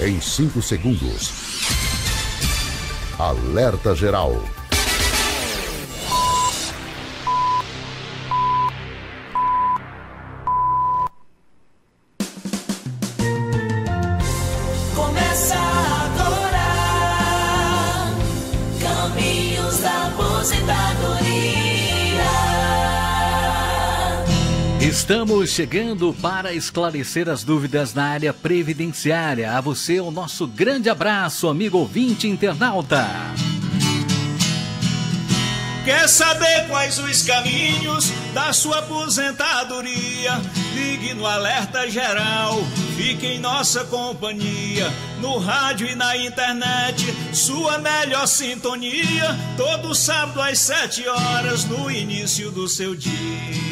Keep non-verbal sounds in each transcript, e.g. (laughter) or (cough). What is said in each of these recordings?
em 5 segundos. Alerta Geral. Estamos chegando para esclarecer as dúvidas na área previdenciária. A você, o nosso grande abraço, amigo ouvinte internauta. Quer saber quais os caminhos da sua aposentadoria? Ligue no Alerta Geral, fique em nossa companhia. No rádio e na internet, sua melhor sintonia. Todo sábado às sete horas, no início do seu dia.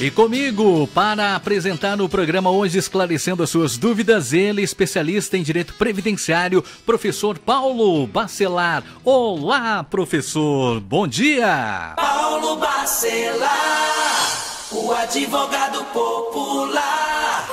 E comigo, para apresentar o programa hoje, esclarecendo as suas dúvidas, ele, especialista em direito previdenciário, professor Paulo Bacelar. Olá, professor, bom dia! Paulo Bacelar, o advogado popular.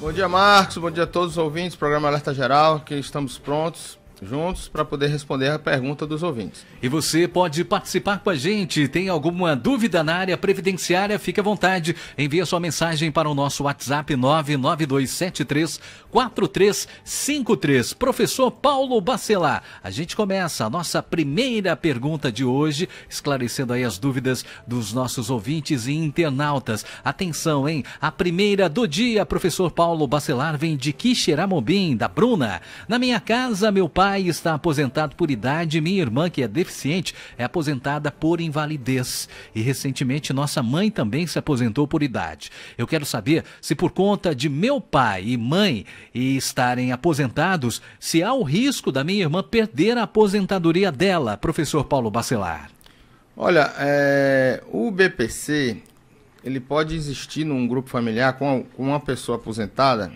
Bom dia, Marcos, bom dia a todos os ouvintes, programa Alerta Geral, que estamos prontos juntos para poder responder a pergunta dos ouvintes. E você pode participar com a gente. Tem alguma dúvida na área previdenciária? Fique à vontade. Envie sua mensagem para o nosso WhatsApp 99273 4353. Professor Paulo Bacelar, a gente começa a nossa primeira pergunta de hoje, esclarecendo aí as dúvidas dos nossos ouvintes e internautas. Atenção, hein? A primeira do dia, professor Paulo Bacelar, vem de Quixeramobim, da Bruna. Na minha casa, meu pai pai está aposentado por idade, minha irmã, que é deficiente, é aposentada por invalidez. E recentemente nossa mãe também se aposentou por idade. Eu quero saber se por conta de meu pai e mãe estarem aposentados, se há o risco da minha irmã perder a aposentadoria dela, professor Paulo Bacelar. Olha, é, o BPC ele pode existir num grupo familiar com uma pessoa aposentada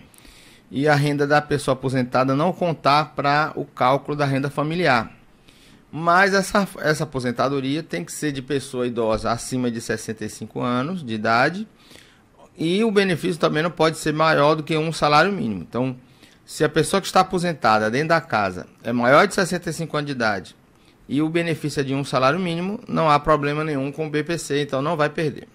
e a renda da pessoa aposentada não contar para o cálculo da renda familiar. Mas essa, essa aposentadoria tem que ser de pessoa idosa acima de 65 anos de idade e o benefício também não pode ser maior do que um salário mínimo. Então, se a pessoa que está aposentada dentro da casa é maior de 65 anos de idade e o benefício é de um salário mínimo, não há problema nenhum com o BPC, então não vai perder.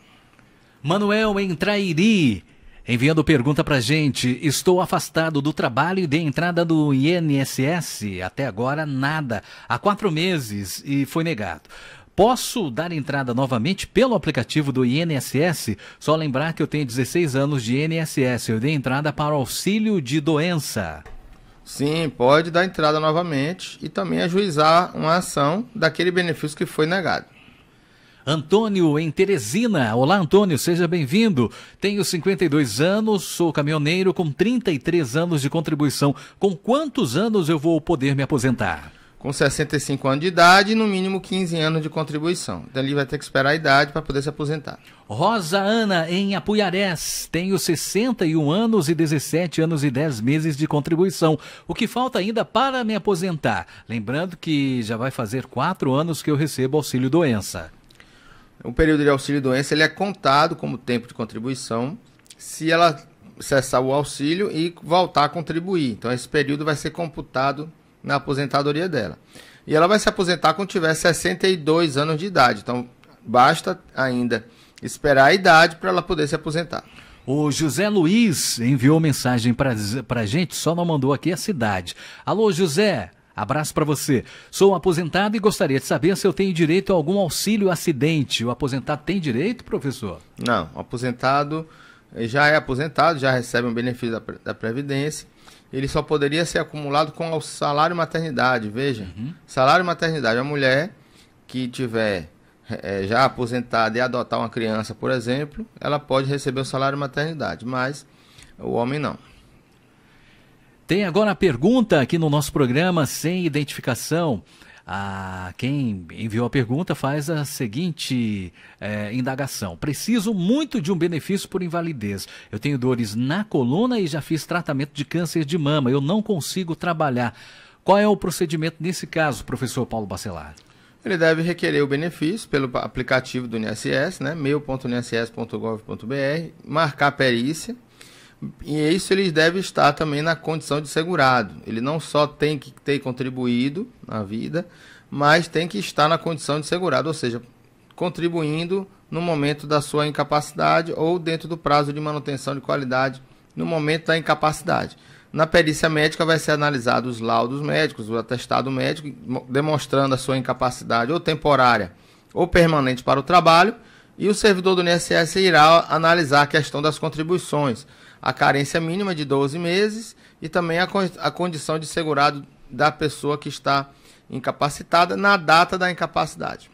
Manuel em Trairi Enviando pergunta para gente, estou afastado do trabalho e de entrada do INSS, até agora nada, há quatro meses e foi negado. Posso dar entrada novamente pelo aplicativo do INSS? Só lembrar que eu tenho 16 anos de INSS, eu dei entrada para auxílio de doença. Sim, pode dar entrada novamente e também ajuizar uma ação daquele benefício que foi negado. Antônio em Teresina. Olá, Antônio, seja bem-vindo. Tenho 52 anos, sou caminhoneiro com 33 anos de contribuição. Com quantos anos eu vou poder me aposentar? Com 65 anos de idade e no mínimo 15 anos de contribuição. Então ele vai ter que esperar a idade para poder se aposentar. Rosa Ana, em Apuiarés. Tenho 61 anos e 17 anos e 10 meses de contribuição. O que falta ainda para me aposentar? Lembrando que já vai fazer 4 anos que eu recebo auxílio doença. O período de auxílio-doença ele é contado como tempo de contribuição se ela cessar o auxílio e voltar a contribuir. Então, esse período vai ser computado na aposentadoria dela. E ela vai se aposentar quando tiver 62 anos de idade. Então, basta ainda esperar a idade para ela poder se aposentar. O José Luiz enviou mensagem para a gente, só não mandou aqui a cidade. Alô, José, Abraço para você. Sou aposentado e gostaria de saber se eu tenho direito a algum auxílio acidente. O aposentado tem direito, professor? Não, o aposentado já é aposentado, já recebe um benefício da, da Previdência. Ele só poderia ser acumulado com o salário maternidade. Veja, uhum. salário maternidade. A mulher que tiver é, já aposentada e adotar uma criança, por exemplo, ela pode receber o salário maternidade, mas o homem não. Tem agora a pergunta aqui no nosso programa sem identificação. Ah, quem enviou a pergunta faz a seguinte é, indagação: Preciso muito de um benefício por invalidez. Eu tenho dores na coluna e já fiz tratamento de câncer de mama. Eu não consigo trabalhar. Qual é o procedimento nesse caso, professor Paulo Bacelar? Ele deve requerer o benefício pelo aplicativo do INSS, né, meu.nss.gov.br, marcar perícia e isso ele deve estar também na condição de segurado. Ele não só tem que ter contribuído na vida, mas tem que estar na condição de segurado, ou seja, contribuindo no momento da sua incapacidade ou dentro do prazo de manutenção de qualidade no momento da incapacidade. Na perícia médica vai ser analisado os laudos médicos, o atestado médico, demonstrando a sua incapacidade ou temporária ou permanente para o trabalho, e o servidor do INSS irá analisar a questão das contribuições a carência mínima de 12 meses e também a, a condição de segurado da pessoa que está incapacitada na data da incapacidade.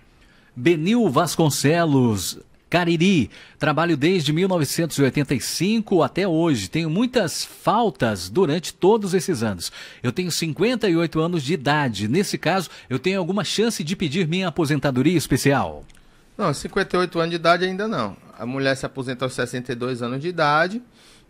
Benil Vasconcelos, Cariri. Trabalho desde 1985 até hoje. Tenho muitas faltas durante todos esses anos. Eu tenho 58 anos de idade. Nesse caso, eu tenho alguma chance de pedir minha aposentadoria especial? Não, 58 anos de idade ainda não. A mulher se aposenta aos 62 anos de idade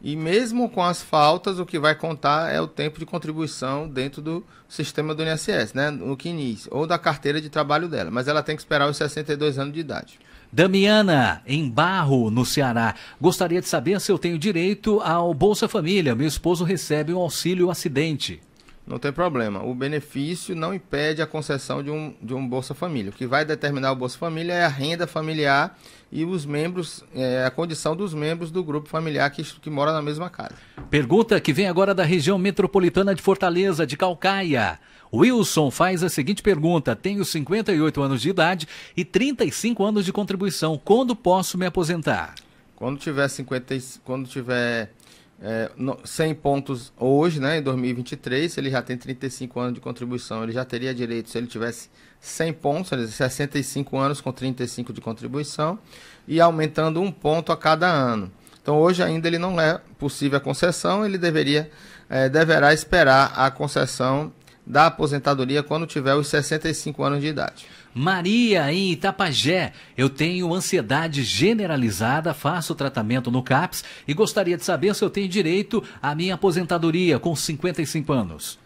e mesmo com as faltas, o que vai contar é o tempo de contribuição dentro do sistema do INSS, né? no CNIS, ou da carteira de trabalho dela. Mas ela tem que esperar os 62 anos de idade. Damiana, em Barro, no Ceará. Gostaria de saber se eu tenho direito ao Bolsa Família. Meu esposo recebe um auxílio acidente. Não tem problema. O benefício não impede a concessão de um, de um Bolsa Família. O que vai determinar o Bolsa Família é a renda familiar e os membros, é, a condição dos membros do grupo familiar que, que mora na mesma casa. Pergunta que vem agora da região metropolitana de Fortaleza, de Calcaia. Wilson faz a seguinte pergunta: Tenho 58 anos de idade e 35 anos de contribuição. Quando posso me aposentar? Quando tiver 50, quando tiver é, no, 100 pontos hoje, né, em 2023, ele já tem 35 anos de contribuição, ele já teria direito, se ele tivesse 100 pontos, 65 anos com 35 de contribuição, e aumentando um ponto a cada ano. Então, hoje ainda ele não é possível a concessão, ele deveria, é, deverá esperar a concessão da aposentadoria quando tiver os 65 anos de idade. Maria, em Itapajé, eu tenho ansiedade generalizada, faço tratamento no CAPS e gostaria de saber se eu tenho direito à minha aposentadoria com 55 anos.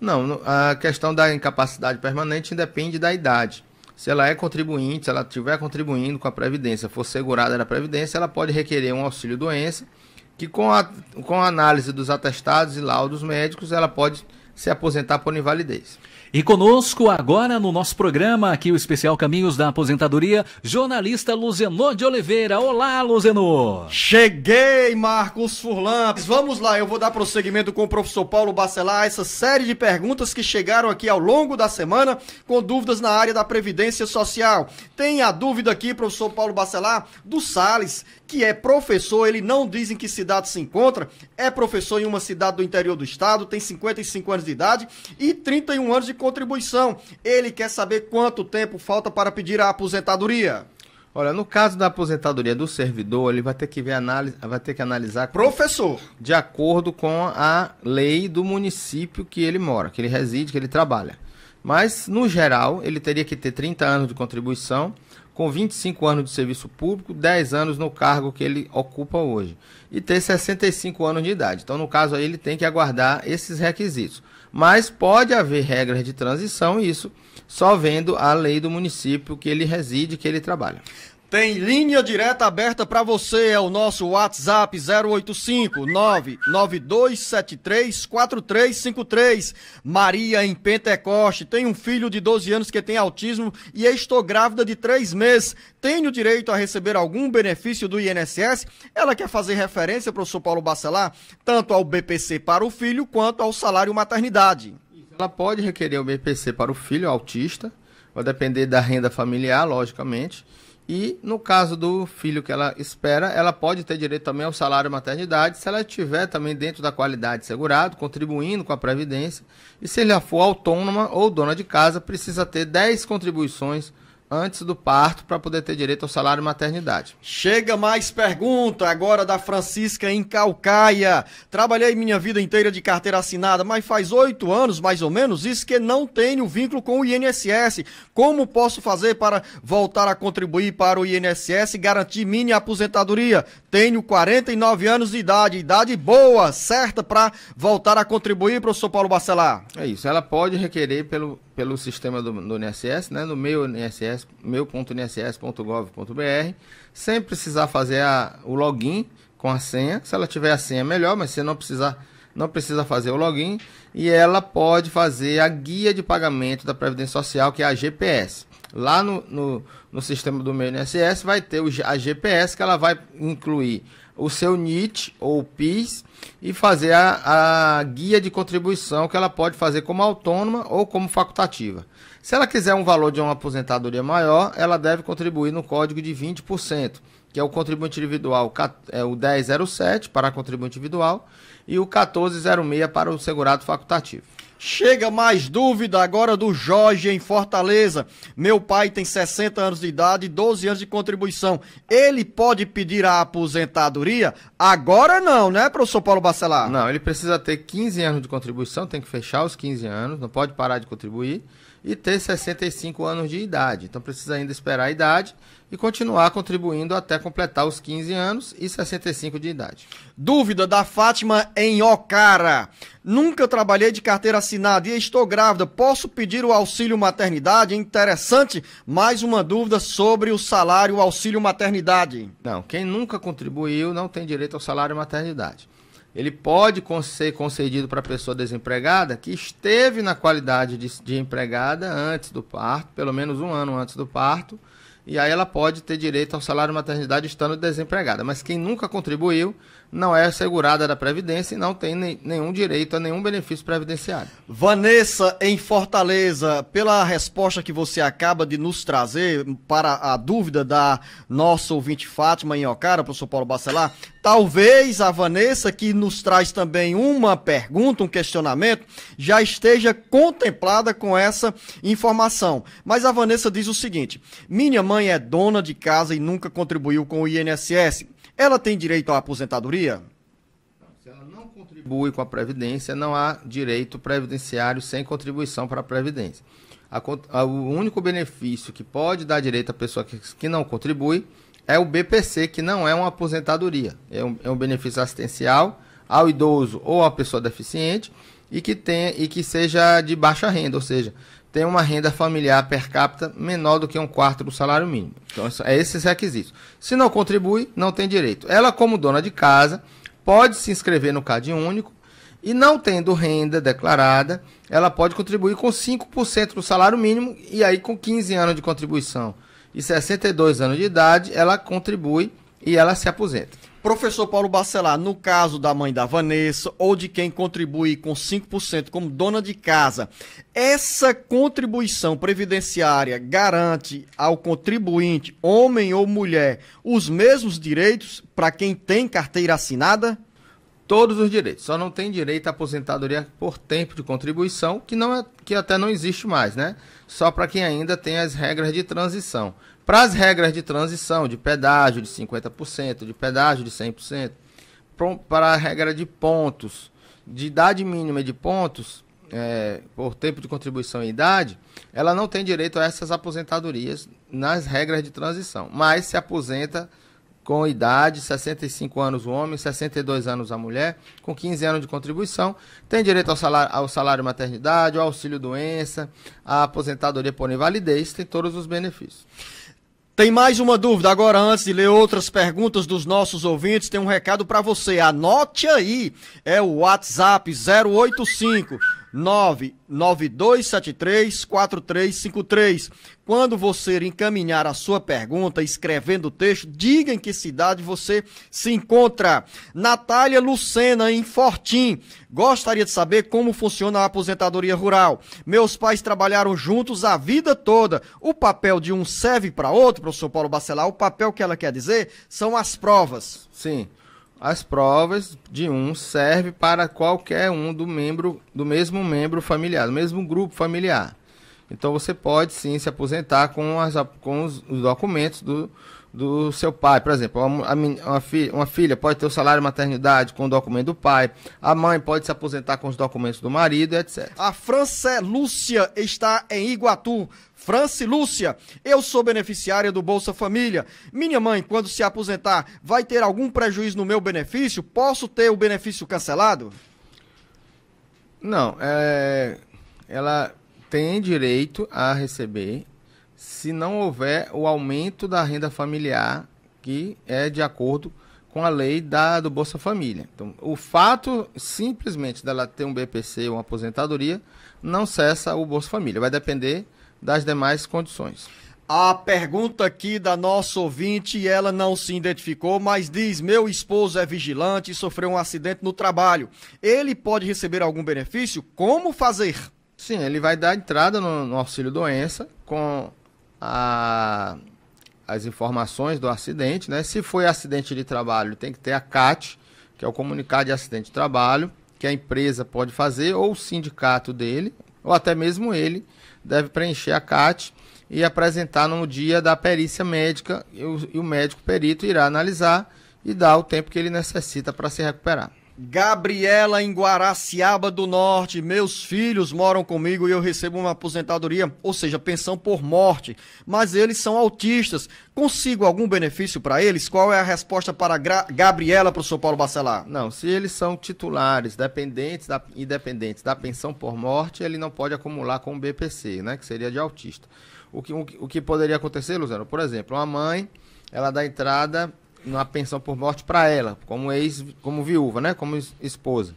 Não, a questão da incapacidade permanente depende da idade. Se ela é contribuinte, se ela estiver contribuindo com a Previdência, for segurada da Previdência, ela pode requerer um auxílio-doença, que com a, com a análise dos atestados e laudos médicos, ela pode se aposentar por invalidez. E conosco agora no nosso programa, aqui o especial Caminhos da Aposentadoria, jornalista Luzenô de Oliveira. Olá, Luzenô! Cheguei, Marcos Furlan. Vamos lá, eu vou dar prosseguimento com o professor Paulo Bacelar essa série de perguntas que chegaram aqui ao longo da semana com dúvidas na área da Previdência Social. Tem a dúvida aqui, professor Paulo Bacelar, do Sales, que é professor, ele não diz em que cidade se encontra, é professor em uma cidade do interior do estado, tem 55 anos de idade e 31 anos de contribuição. Ele quer saber quanto tempo falta para pedir a aposentadoria. Olha, no caso da aposentadoria do servidor, ele vai ter que ver análise, vai ter que analisar professor de acordo com a lei do município que ele mora, que ele reside, que ele trabalha. Mas no geral, ele teria que ter 30 anos de contribuição com 25 anos de serviço público, 10 anos no cargo que ele ocupa hoje e ter 65 anos de idade. Então, no caso aí, ele tem que aguardar esses requisitos. Mas pode haver regras de transição, isso só vendo a lei do município que ele reside, que ele trabalha. Tem linha direta aberta para você, é o nosso WhatsApp 085 4353 Maria em Pentecoste tem um filho de 12 anos que tem autismo e estou grávida de 3 meses. Tenho direito a receber algum benefício do INSS? Ela quer fazer referência, professor Paulo Bacelar, tanto ao BPC para o filho quanto ao salário maternidade. Ela pode requerer o BPC para o filho autista, vai depender da renda familiar, logicamente e no caso do filho que ela espera, ela pode ter direito também ao salário maternidade, se ela estiver também dentro da qualidade segurado, contribuindo com a previdência, e se ela for autônoma ou dona de casa, precisa ter 10 contribuições antes do parto para poder ter direito ao salário maternidade. Chega mais pergunta agora da Francisca em Calcaia. Trabalhei minha vida inteira de carteira assinada, mas faz oito anos mais ou menos isso que não tenho vínculo com o INSS. Como posso fazer para voltar a contribuir para o INSS e garantir minha aposentadoria? Tenho 49 anos de idade, idade boa, certa para voltar a contribuir, professor Paulo Bacelar. É isso, ela pode requerer pelo, pelo sistema do, do INSS, né, no meu INSS meu.nss.gov.br sem precisar fazer a, o login com a senha. Se ela tiver a senha, melhor, mas se não precisar, não precisa fazer o login. E ela pode fazer a guia de pagamento da Previdência Social, que é a GPS. Lá no, no, no sistema do meu INSS vai ter o, a GPS que ela vai incluir o seu NIT ou PIS e fazer a, a guia de contribuição que ela pode fazer como autônoma ou como facultativa. Se ela quiser um valor de uma aposentadoria maior, ela deve contribuir no código de 20%, que é o contribuinte individual, é o 1007 para contribuinte individual e o 1406 para o segurado facultativo. Chega mais dúvida agora do Jorge em Fortaleza. Meu pai tem 60 anos de idade e 12 anos de contribuição. Ele pode pedir a aposentadoria? Agora não, né, professor Paulo Bacelar? Não, ele precisa ter 15 anos de contribuição, tem que fechar os 15 anos, não pode parar de contribuir e ter 65 anos de idade. Então precisa ainda esperar a idade e continuar contribuindo até completar os 15 anos e 65 de idade. Dúvida da Fátima em Ocara. Nunca trabalhei de carteira assinada e estou grávida. Posso pedir o auxílio maternidade? Interessante. Mais uma dúvida sobre o salário auxílio maternidade. Não, quem nunca contribuiu não tem direito ao salário maternidade ele pode ser concedido para a pessoa desempregada que esteve na qualidade de, de, empregada antes do parto, pelo menos um ano antes do parto, e aí ela pode ter direito ao salário maternidade estando desempregada. Mas quem nunca contribuiu não é assegurada da Previdência e não tem ne nenhum direito a nenhum benefício previdenciário. Vanessa, em Fortaleza, pela resposta que você acaba de nos trazer para a dúvida da nossa ouvinte Fátima Inhocara, professor Paulo Bacelar, talvez a Vanessa, que nos traz também uma pergunta, um questionamento, já esteja contemplada com essa informação. Mas a Vanessa diz o seguinte: minha mãe é dona de casa e nunca contribuiu com o INSS. Ela tem direito à aposentadoria? Se ela não contribui com a Previdência, não há direito previdenciário sem contribuição para a Previdência. A, a, o único benefício que pode dar direito à pessoa que, que, não contribui é o BPC, que não é uma aposentadoria. É um, é um benefício assistencial ao idoso ou à pessoa deficiente e que, tenha, e que seja de baixa renda, ou seja, tem uma renda familiar per capita menor do que um quarto do salário mínimo. Então, é esses requisitos. Se não contribui, não tem direito. Ela, como dona de casa, pode se inscrever no CAD único e, não tendo renda declarada, ela pode contribuir com 5% do salário mínimo e aí com 15 anos de contribuição e 62 anos de idade, ela contribui e ela se aposenta. Professor Paulo Bacelar, no caso da mãe da Vanessa ou de quem contribui com 5% como dona de casa, essa contribuição previdenciária garante ao contribuinte, homem ou mulher, os mesmos direitos para quem tem carteira assinada? Todos os direitos, só não tem direito à aposentadoria por tempo de contribuição, que, não é, que até não existe mais, né? Só para quem ainda tem as regras de transição. Para as regras de transição, de pedágio de 50%, de pedágio de 100%, para a regra de pontos, de idade mínima de pontos, é, por tempo de contribuição e idade, ela não tem direito a essas aposentadorias nas regras de transição, mas se aposenta com idade, 65 anos o homem, 62 anos a mulher, com 15 anos de contribuição, tem direito ao salário, ao salário maternidade, ao auxílio doença, à aposentadoria por invalidez, tem todos os benefícios. Tem mais uma dúvida. Agora, antes de ler outras perguntas dos nossos ouvintes, tem um recado para você. Anote aí. É o WhatsApp 085 992734353. Quando você encaminhar a sua pergunta, escrevendo o texto, diga em que cidade você se encontra. Natália Lucena, em Fortim. Gostaria de saber como funciona a aposentadoria rural. Meus pais trabalharam juntos a vida toda. O papel de um serve para outro, professor Paulo Bacelar. O papel que ela quer dizer são as provas. Sim. As provas de um servem para qualquer um do membro do mesmo membro familiar, do mesmo grupo familiar. Então você pode sim se aposentar com, as, com os, os documentos do, do seu pai. Por exemplo, uma, uma, filha, uma filha pode ter o salário maternidade com o documento do pai, a mãe pode se aposentar com os documentos do marido, etc. A França Lúcia está em Iguatu. Franci Lúcia, eu sou beneficiária do Bolsa Família. Minha mãe, quando se aposentar, vai ter algum prejuízo no meu benefício? Posso ter o benefício cancelado? Não, é... ela tem direito a receber se não houver o aumento da renda familiar que é de acordo com a lei da, do Bolsa Família. Então, o fato simplesmente dela ter um BPC ou uma aposentadoria não cessa o Bolsa Família. Vai depender das demais condições. A pergunta aqui da nossa ouvinte, ela não se identificou, mas diz: Meu esposo é vigilante e sofreu um acidente no trabalho. Ele pode receber algum benefício? Como fazer? Sim, ele vai dar entrada no, no auxílio doença com a, as informações do acidente, né? Se foi acidente de trabalho, tem que ter a CAT, que é o comunicado de acidente de trabalho, que a empresa pode fazer, ou o sindicato dele, ou até mesmo ele deve preencher a CAT e apresentar no dia da perícia médica e o, médico perito irá analisar e dar o tempo que ele necessita para se recuperar. Gabriela em Guaraciaba do Norte, meus filhos moram comigo e eu recebo uma aposentadoria, ou seja, pensão por morte, mas eles são autistas. Consigo algum benefício para eles? Qual é a resposta para Gra Gabriela para o São Paulo Bacelar? Não, se eles são titulares, dependentes da, independentes da pensão por morte, ele não pode acumular com o BPC, né, que seria de autista. O que, o, o que poderia acontecer, Luzano? Por exemplo, uma mãe, ela dá entrada numa pensão por morte para ela, como ex, como viúva, né, como esposa.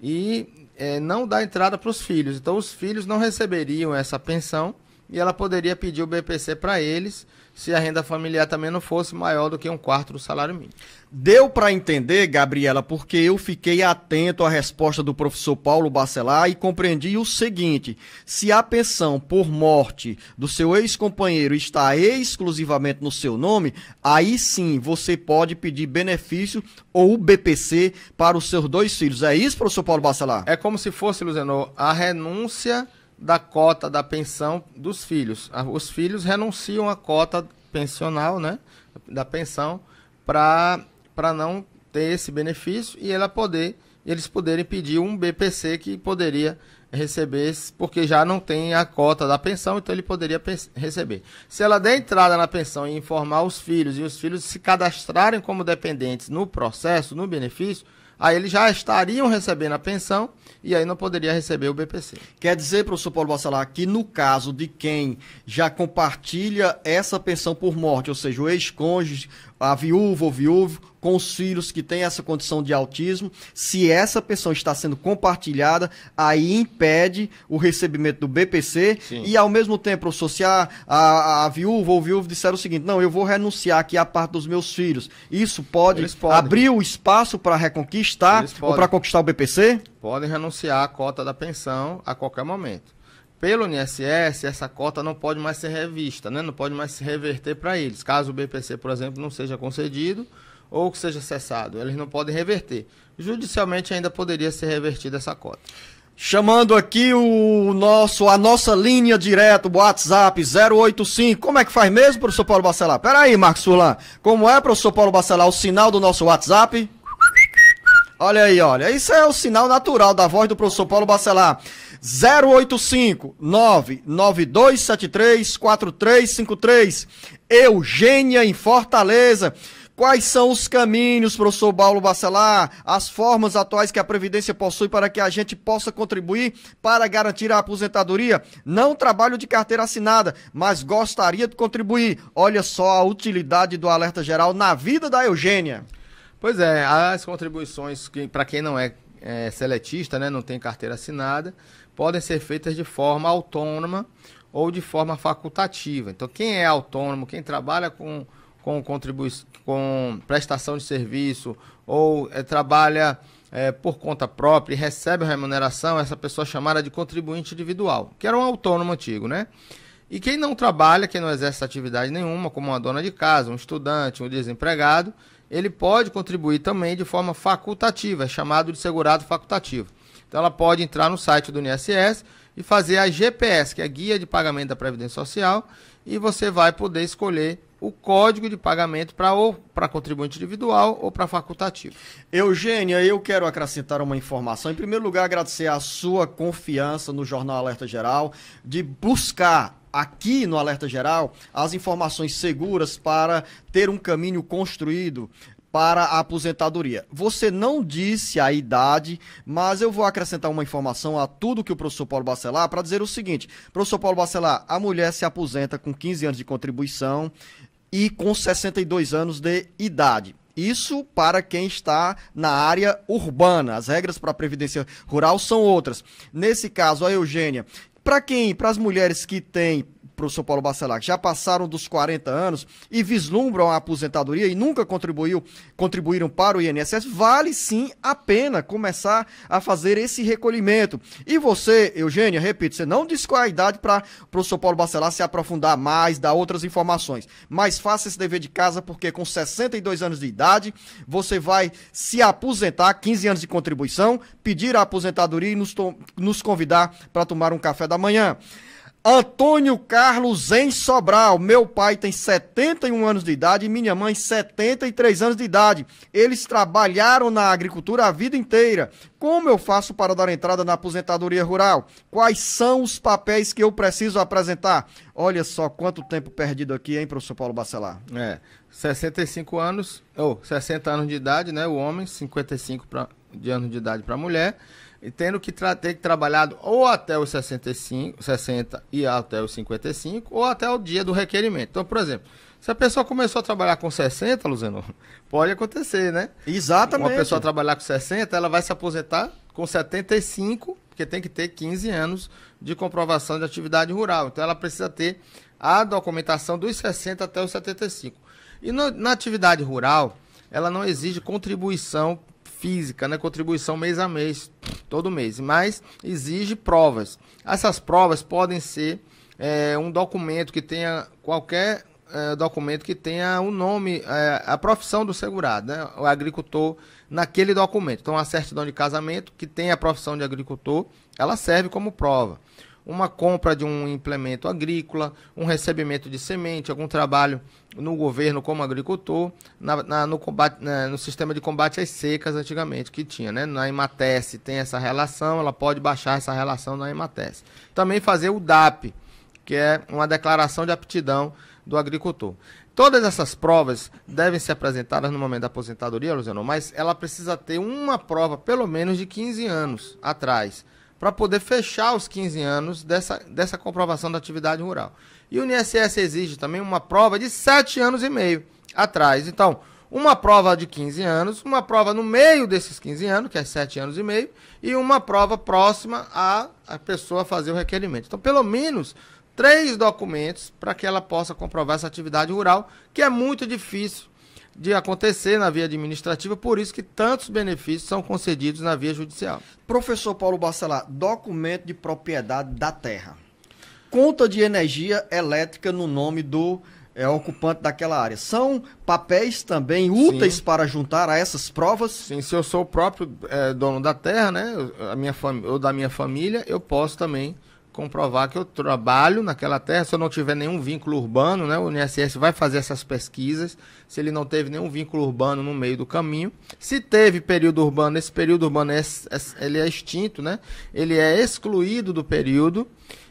E é, não dá entrada para os filhos. Então os filhos não receberiam essa pensão e ela poderia pedir o BPC para eles se a renda familiar também não fosse maior do que um quarto do salário mínimo. Deu para entender, Gabriela, porque eu fiquei atento à resposta do professor Paulo Bacelar e compreendi o seguinte: se a pensão por morte do seu ex-companheiro está exclusivamente no seu nome, aí sim você pode pedir benefício ou BPC para os seus dois filhos. É isso, professor Paulo Bacelar? É como se fosse, Luzenor, a renúncia da cota da pensão dos filhos. Ah, os filhos renunciam à cota pensional, né, da pensão, para não ter esse benefício e ela poder, eles poderem pedir um BPC que poderia receber, porque já não tem a cota da pensão, então ele poderia receber. Se ela der entrada na pensão e informar os filhos, e os filhos se cadastrarem como dependentes no processo, no benefício, aí eles já estariam recebendo a pensão e aí não poderia receber o BPC. Quer dizer, professor Paulo Bacelar, que no caso de quem já compartilha essa pensão por morte, ou seja, o ex-cônjuge, a viúva ou viúvo, com os filhos que têm essa condição de autismo, se essa pensão está sendo compartilhada, aí impede o recebimento do BPC Sim. e ao mesmo tempo, professor, se a, a, a viúva ou viúvo disser o seguinte, não, eu vou renunciar aqui a parte dos meus filhos, isso pode abrir o espaço para reconquistar ou para conquistar o BPC? Podem renunciar à cota da pensão a qualquer momento pelo INSS, essa cota não pode mais ser revista, né? não pode mais se reverter para eles. Caso o BPC, por exemplo, não seja concedido, ou que seja cessado. Eles não podem reverter. Judicialmente ainda poderia ser revertida essa cota. Chamando aqui o nosso, a nossa linha direto, WhatsApp 085. Como é que faz mesmo, professor Paulo Bacelar? Pera aí, Marcos Furlan. Como é, professor Paulo Bacelar, o sinal do nosso WhatsApp? Olha aí, olha. Isso é o sinal natural da voz do professor Paulo Bacelar. 085 992734353. Eugênia em Fortaleza. Quais são os caminhos, professor Paulo Bacelar, as formas atuais que a Previdência possui para que a gente possa contribuir para garantir a aposentadoria? Não trabalho de carteira assinada, mas gostaria de contribuir. Olha só a utilidade do alerta geral na vida da Eugênia. Pois é, as contribuições, que, para quem não é, é seletista, né, não tem carteira assinada, podem ser feitas de forma autônoma ou de forma facultativa. Então, quem é autônomo, quem trabalha com com, contribui com prestação de serviço ou é, trabalha é, por conta própria e recebe a remuneração, essa pessoa é chamada de contribuinte individual, que era um autônomo antigo, né? E quem não trabalha, quem não exerce atividade nenhuma, como uma dona de casa, um estudante, um desempregado, ele pode contribuir também de forma facultativa, é chamado de segurado facultativo. Então ela pode entrar no site do INSS e fazer a GPS, que é a Guia de Pagamento da Previdência Social, e você vai poder escolher o código de pagamento para ou para contribuinte individual ou para facultativo. Eugênia, eu quero acrescentar uma informação. Em primeiro lugar, agradecer a sua confiança no Jornal Alerta Geral de buscar aqui no Alerta Geral as informações seguras para ter um caminho construído para a aposentadoria. Você não disse a idade, mas eu vou acrescentar uma informação a tudo que o professor Paulo Bacelar para dizer o seguinte: professor Paulo Bacelar, a mulher se aposenta com 15 anos de contribuição, e com 62 anos de idade. Isso para quem está na área urbana. As regras para a previdência rural são outras. Nesse caso, a Eugênia, para quem? Para as mulheres que têm para o São Paulo Bacelar, que já passaram dos 40 anos e vislumbram a aposentadoria e nunca contribuiu, contribuíram para o INSS, vale sim a pena começar a fazer esse recolhimento. E você, Eugênia, repito, você não diz qual é a idade para o São Paulo Bacelar se aprofundar mais, dar outras informações, mas faça esse dever de casa porque com 62 anos de idade, você vai se aposentar, 15 anos de contribuição, pedir a aposentadoria e nos, nos convidar para tomar um café da manhã. Antônio Carlos em Sobral. Meu pai tem 71 anos de idade e minha mãe 73 anos de idade. Eles trabalharam na agricultura a vida inteira. Como eu faço para dar entrada na aposentadoria rural? Quais são os papéis que eu preciso apresentar? Olha só quanto tempo perdido aqui, hein, professor Paulo Bacelar? É, 65 anos, ou oh, 60 anos de idade, né, o homem, 55 pra, de anos de idade para a mulher e tendo que ter que trabalhado ou até os 65, 60 e até os 55, ou até o dia do requerimento. Então, por exemplo, se a pessoa começou a trabalhar com 60, Luzano, (laughs) pode acontecer, né? Exatamente. Uma pessoa trabalhar com 60, ela vai se aposentar com 75, porque tem que ter 15 anos de comprovação de atividade rural. Então, ela precisa ter a documentação dos 60 até os 75. E no, na atividade rural, ela não exige contribuição física, né? Contribuição mês a mês, todo mês, mas exige provas. Essas provas podem ser é, um documento que tenha qualquer é, documento que tenha o um nome, é, a profissão do segurado, né? o agricultor naquele documento. Então, a certidão de casamento que tem a profissão de agricultor, ela serve como prova uma compra de um implemento agrícola, um recebimento de semente, algum trabalho no governo como agricultor, na, na, no, combate, na, né, no sistema de combate às secas antigamente que tinha, né? Na Imatess tem essa relação, ela pode baixar essa relação na Imatess. Também fazer o DAP, que é uma declaração de aptidão do agricultor. Todas essas provas devem ser apresentadas no momento da aposentadoria, Luziano, mas ela precisa ter uma prova pelo menos de 15 anos atrás para poder fechar os 15 anos dessa, dessa comprovação da atividade rural. E o INSS exige também uma prova de 7 anos e meio atrás. Então, uma prova de 15 anos, uma prova no meio desses 15 anos, que é 7 anos e meio, e uma prova próxima à, a pessoa fazer o requerimento. Então, pelo menos três documentos para que ela possa comprovar essa atividade rural, que é muito difícil de acontecer na via administrativa, por isso que tantos benefícios são concedidos na via judicial. Professor Paulo Bacelar, documento de propriedade da terra. Conta de energia elétrica no nome do é, ocupante daquela área. São papéis também úteis Sim. para juntar a essas provas? Sim, se eu sou o próprio é, dono da terra, né, a minha ou da minha família, eu posso também comprovar que eu trabalho naquela terra, se eu não tiver nenhum vínculo urbano, né? O INSS vai fazer essas pesquisas, se ele não teve nenhum vínculo urbano no meio do caminho. Se teve período urbano, esse período urbano é, é, ele é extinto, né? Ele é excluído do período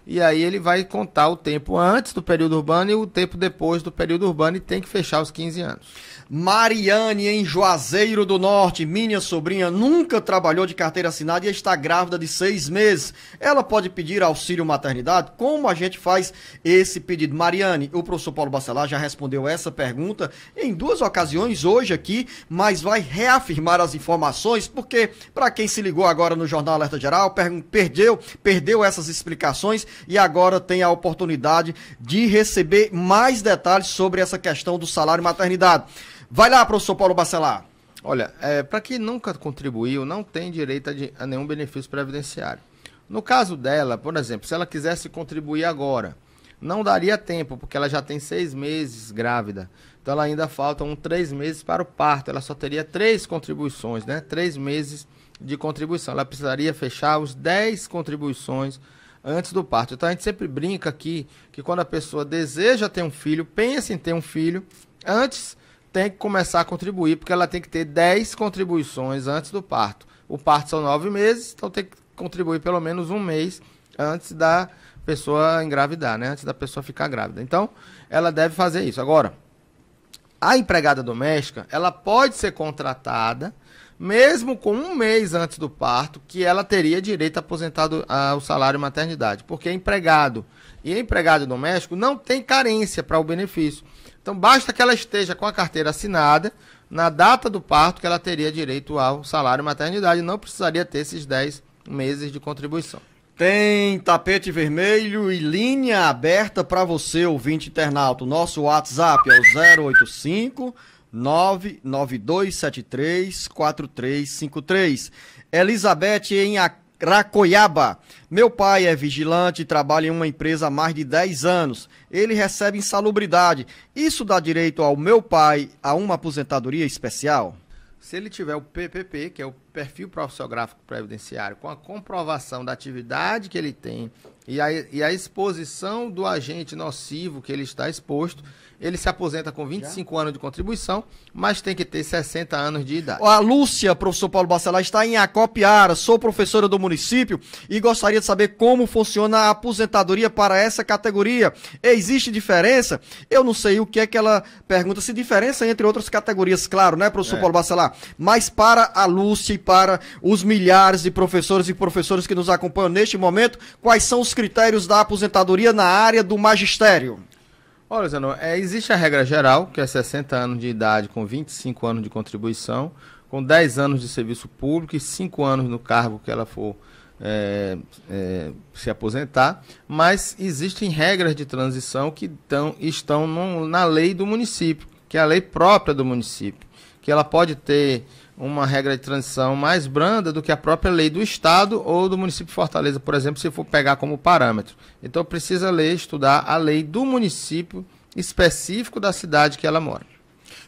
e aí ele vai contar o tempo antes do período urbano e o tempo depois do período urbano e tem que fechar os 15 anos. Mariane, em Juazeiro do Norte, minha sobrinha nunca trabalhou de carteira assinada e está grávida de seis meses. Ela pode pedir auxílio maternidade? Como a gente faz esse pedido? Mariane, o professor Paulo Bacelar já respondeu essa pergunta em duas ocasiões hoje aqui, mas vai reafirmar as informações, porque para quem se ligou agora no Jornal Alerta Geral, perdeu, perdeu essas explicações e agora tem a oportunidade de receber mais detalhes sobre essa questão do salário maternidade. Vai lá, professor Paulo Bacelar. Olha, é, para quem nunca contribuiu, não tem direito a, de, a nenhum benefício previdenciário. No caso dela, por exemplo, se ela quisesse contribuir agora, não daria tempo, porque ela já tem seis meses grávida. Então ela ainda faltam três meses para o parto. Ela só teria três contribuições, né? Três meses de contribuição. Ela precisaria fechar os dez contribuições antes do parto. Então a gente sempre brinca aqui que quando a pessoa deseja ter um filho, pensa em ter um filho antes tem que começar a contribuir, porque ela tem que ter 10 contribuições antes do parto. O parto são 9 meses, então tem que contribuir pelo menos um mês antes da pessoa engravidar, né? Antes da pessoa ficar grávida. Então, ela deve fazer isso. Agora, a empregada doméstica, ela pode ser contratada mesmo com um mês antes do parto, que ela teria direito a aposentado ao salário maternidade, porque empregado e empregado doméstico não tem carência para o benefício. Então basta que ela esteja com a carteira assinada na data do parto que ela teria direito ao salário maternidade, não precisaria ter esses 10 meses de contribuição. Tem tapete vermelho e linha aberta para você, ouvinte internauta. O nosso WhatsApp é o 085 99273 4353. Elizabeth em Acre Cracoiaba. Meu pai é vigilante e trabalha em uma empresa há mais de 10 anos. Ele recebe insalubridade. Isso dá direito ao meu pai a uma aposentadoria especial? Se ele tiver o PPP, que é o Perfil Profissional Gráfico Previdenciário, com a comprovação da atividade que ele tem e a, e a exposição do agente nocivo que ele está exposto, ele se aposenta com 25 Já? anos de contribuição, mas tem que ter 60 anos de idade. A Lúcia, professor Paulo Bacelar, está em Acopiara. Sou professora do município e gostaria de saber como funciona a aposentadoria para essa categoria. Existe diferença? Eu não sei o que é que ela pergunta. Se diferença entre outras categorias, claro, né, professor é. Paulo Bacelar? Mas para a Lúcia e para os milhares de professores e professores que nos acompanham neste momento, quais são os critérios da aposentadoria na área do magistério? Olha, Zeno. é, existe a regra geral, que é 60 anos de idade com 25 anos de contribuição, com 10 anos de serviço público e 5 anos no cargo que ela for é, é, se aposentar, mas existem regras de transição que tão, estão na lei do município, que é a lei própria do município, que ela pode ter uma regra de transição mais branda do que a própria lei do Estado ou do município de Fortaleza, por exemplo, se for pegar como parâmetro. Então precisa ler, estudar a lei do município específico da cidade que ela mora.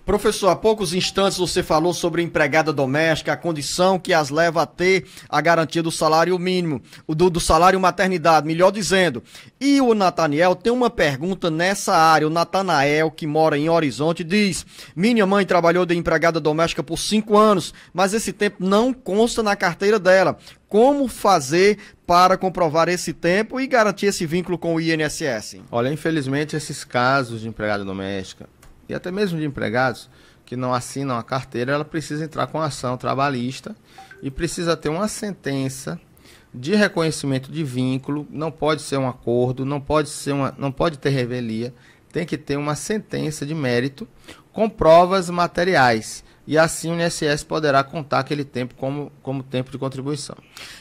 Professor, há poucos instantes você falou sobre empregada doméstica, a condição que as leva a ter a garantia do salário mínimo, do, do salário maternidade, melhor dizendo. E o Nataniel tem uma pergunta nessa área. O Natanael, que mora em Horizonte, diz: Minha mãe trabalhou de empregada doméstica por cinco anos, mas esse tempo não consta na carteira dela. Como fazer para comprovar esse tempo e garantir esse vínculo com o INSS? Olha, infelizmente, esses casos de empregada doméstica e até mesmo de empregados que não assinam a carteira, ela precisa entrar com ação trabalhista e precisa ter uma sentença de reconhecimento de vínculo, não pode ser um acordo, não pode ser uma, não pode ter revelia, tem que ter uma sentença de mérito com provas materiais e assim o INSS poderá contar aquele tempo como, como tempo de contribuição.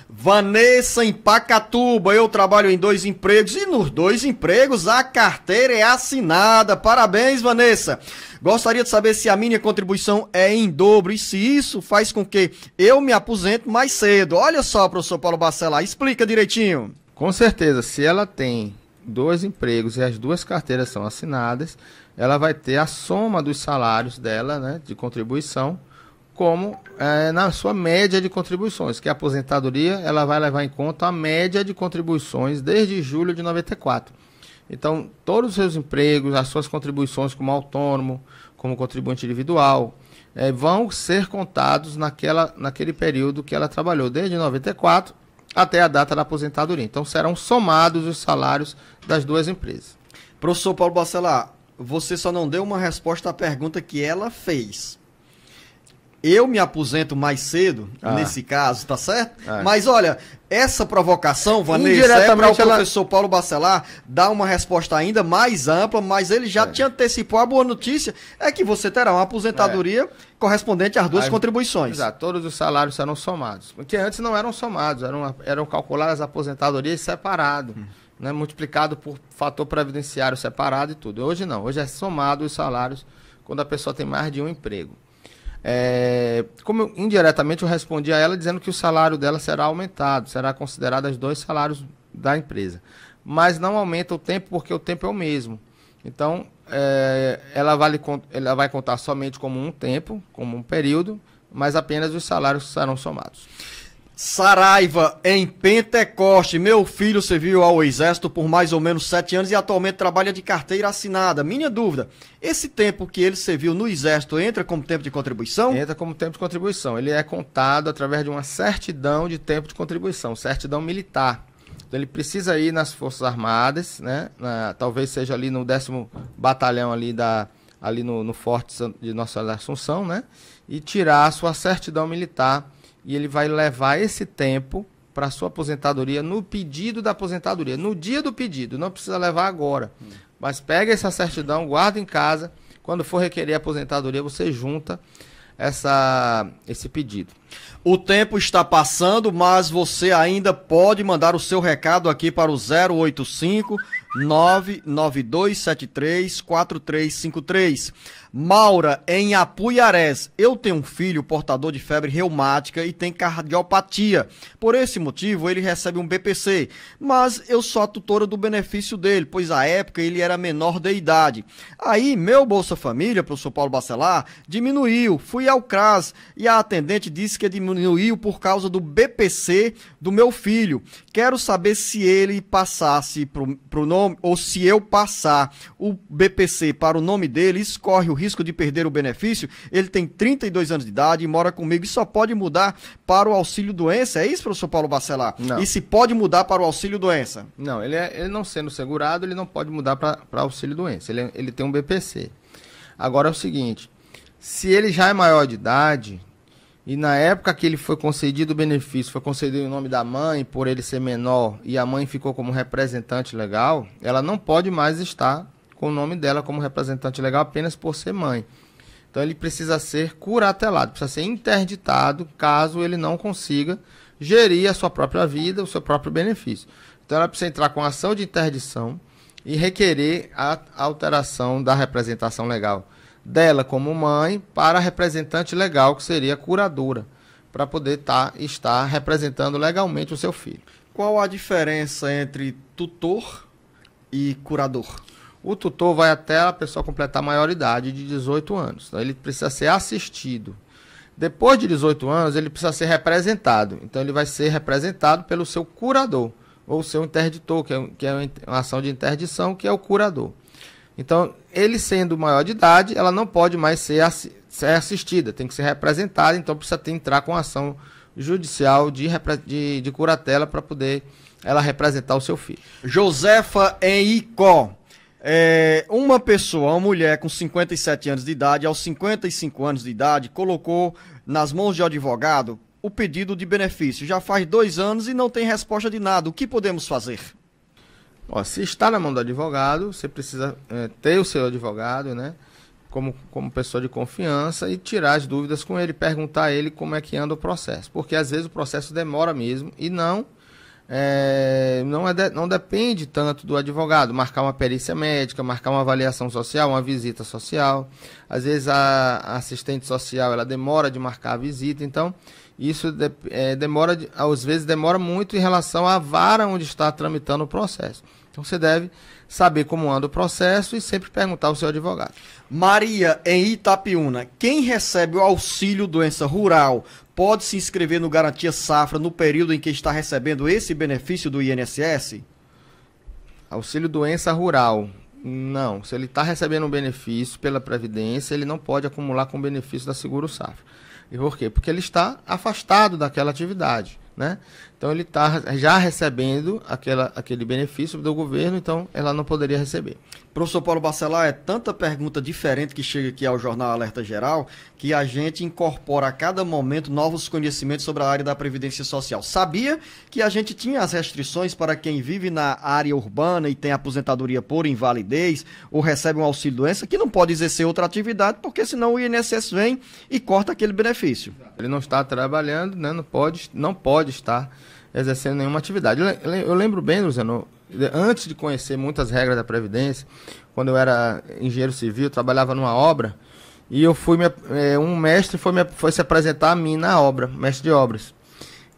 Vanessa em Pacatuba, eu trabalho em dois empregos e nos dois empregos a carteira é assinada. Parabéns, Vanessa. Gostaria de saber se a minha contribuição é em dobro e se isso faz com que eu me aposente mais cedo. Olha só, professor Paulo Bacelar, explica direitinho. Com certeza, se ela tem dois empregos e as duas carteiras são assinadas, ela vai ter a soma dos salários dela, né, de contribuição, como é, na sua média de contribuições, que é a aposentadoria ela vai levar em conta a média de contribuições desde julho de 94. Então, todos os seus empregos, as suas contribuições como autônomo, como contribuinte individual, é, vão ser contados naquela, naquele período que ela trabalhou, desde 94 até a data da aposentadoria. Então, serão somados os salários das duas empresas. Professor Paulo Bacelar, você só não deu uma resposta à pergunta que ela fez. Eu me aposento mais cedo, ah. nesse caso, tá certo? Ah. Mas olha, essa provocação, Vanessa, é para o professor Paulo Bacelar dar uma resposta ainda mais ampla, mas ele já é. te antecipou. A boa notícia é que você terá uma aposentadoria é. correspondente às duas As... contribuições. Exato, todos os salários serão somados. Porque antes não eram somados, eram, eram calculadas aposentadorias separado. Hum né, multiplicado por fator previdenciário separado e tudo. Hoje não, hoje é somado os salários quando a pessoa tem mais de um emprego. É, como eu, indiretamente eu respondi a ela dizendo que o salário dela será aumentado, será considerado os dois salários da empresa. Mas não aumenta o tempo porque o tempo é o mesmo. Então, é, ela, vale, ela vai contar somente como um tempo, como um período, mas apenas os salários serão somados. Saraiva, em Pentecoste. Meu filho serviu ao Exército por mais ou menos sete anos e atualmente trabalha de carteira assinada. Minha dúvida: esse tempo que ele serviu no Exército entra como tempo de contribuição? Entra como tempo de contribuição. Ele é contado através de uma certidão de tempo de contribuição, certidão militar. Então ele precisa ir nas Forças Armadas, né? Na, talvez seja ali no décimo batalhão ali da ali no, no Forte de Nossa Assunção, né? E tirar a sua certidão militar e ele vai levar esse tempo para sua aposentadoria no pedido da aposentadoria, no dia do pedido, não precisa levar agora. Hum. Mas pega essa certidão, guarda em casa, quando for requerer a aposentadoria, você junta essa esse pedido. O tempo está passando, mas você ainda pode mandar o seu recado aqui para o 085 4353. Maura, em Apuiarés. Eu tenho um filho portador de febre reumática e tem cardiopatia. Por esse motivo, ele recebe um BPC, mas eu sou a tutora do benefício dele, pois à época ele era menor de idade. Aí, meu Bolsa Família, professor Paulo Bacelar, diminuiu. Fui ao CRAS e a atendente disse que diminuiu por causa do BPC do meu filho. Quero saber se ele passasse para o nome, ou se eu passar o BPC para o nome dele, isso corre o risco de perder o benefício. Ele tem 32 anos de idade, mora comigo e só pode mudar para o auxílio doença. É isso, professor Paulo Bacelar? Não. E se pode mudar para o auxílio doença? Não, ele, é, ele não sendo segurado, ele não pode mudar para auxílio doença. Ele, é, ele tem um BPC. Agora é o seguinte: se ele já é maior de idade, e na época que ele foi concedido o benefício, foi concedido em nome da mãe, por ele ser menor, e a mãe ficou como representante legal, ela não pode mais estar com o nome dela como representante legal apenas por ser mãe. Então ele precisa ser curatelado, precisa ser interditado caso ele não consiga gerir a sua própria vida, o seu próprio benefício. Então ela precisa entrar com ação de interdição e requerer a alteração da representação legal dela como mãe para a representante legal, que seria a curadora, para poder tá, estar representando legalmente o seu filho. Qual a diferença entre tutor e curador? O tutor vai até a pessoa completar a maioridade de 18 anos. Então ele precisa ser assistido. Depois de 18 anos, ele precisa ser representado. Então ele vai ser representado pelo seu curador ou seu interditor, que é, que é uma ação de interdição, que é o curador. Então, ele sendo maior de idade, ela não pode mais ser, assi ser assistida, tem que ser representada, então precisa ter, entrar com ação judicial de, de, de curatela para poder ela representar o seu filho. Josefa Enicó, É, uma pessoa, uma mulher com 57 anos de idade, aos 55 anos de idade, colocou nas mãos de um advogado o pedido de benefício. Já faz dois anos e não tem resposta de nada. O que podemos fazer? Ó, se está na mão do advogado, você precisa é, ter o seu advogado, né? Como, como pessoa de confiança e tirar as dúvidas com ele, perguntar a ele como é que anda o processo. Porque às vezes o processo demora mesmo e não é, não, é de, não depende tanto do advogado marcar uma perícia médica, marcar uma avaliação social, uma visita social. Às vezes a, a assistente social ela demora de marcar a visita, então isso de, é, demora, às vezes, demora muito em relação à vara onde está tramitando o processo. Então você deve saber como anda o processo e sempre perguntar ao seu advogado. Maria, em Itapiúna, quem recebe o auxílio doença rural pode se inscrever no Garantia Safra no período em que está recebendo esse benefício do INSS? Auxílio doença rural. Não, se ele está recebendo um benefício pela Previdência, ele não pode acumular com benefício da Seguro Safra. E por quê? Porque ele está afastado daquela atividade. Né? Então ele está já recebendo aquela, aquele benefício do governo, então ela não poderia receber. Professor Paulo Bacelar, é tanta pergunta diferente que chega aqui ao Jornal Alerta Geral que a gente incorpora a cada momento novos conhecimentos sobre a área da Previdência Social. Sabia que a gente tinha as restrições para quem vive na área urbana e tem aposentadoria por invalidez ou recebe um auxílio-doença, que não pode exercer outra atividade, porque senão o INSS vem e corta aquele benefício. Ele não está trabalhando, né? não, pode, não pode estar exercendo nenhuma atividade. Eu lembro bem, Luciano, antes de conhecer muitas regras da Previdência, quando eu era engenheiro civil, trabalhava numa obra, e eu fui, eh, um mestre foi, foi se apresentar a mim na obra, mestre de obras.